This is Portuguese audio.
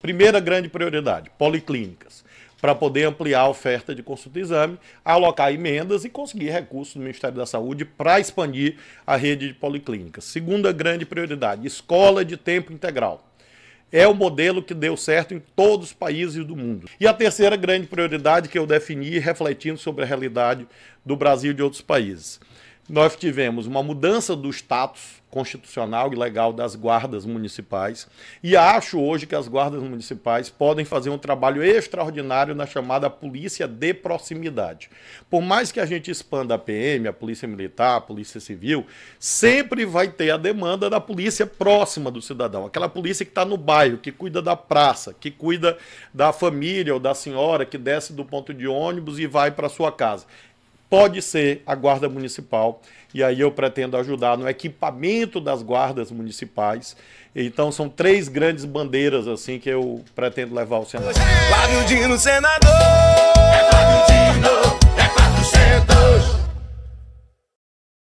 Primeira grande prioridade, policlínicas, para poder ampliar a oferta de consulta e exame, alocar emendas e conseguir recursos do Ministério da Saúde para expandir a rede de policlínicas. Segunda grande prioridade, escola de tempo integral. É o modelo que deu certo em todos os países do mundo. E a terceira grande prioridade que eu defini refletindo sobre a realidade do Brasil e de outros países nós tivemos uma mudança do status constitucional e legal das guardas municipais e acho hoje que as guardas municipais podem fazer um trabalho extraordinário na chamada polícia de proximidade. Por mais que a gente expanda a PM, a polícia militar, a polícia civil, sempre vai ter a demanda da polícia próxima do cidadão, aquela polícia que está no bairro, que cuida da praça, que cuida da família ou da senhora que desce do ponto de ônibus e vai para sua casa pode ser a Guarda Municipal. E aí eu pretendo ajudar no equipamento das guardas municipais. Então são três grandes bandeiras assim que eu pretendo levar ao Senado. Flávio Dino, senador!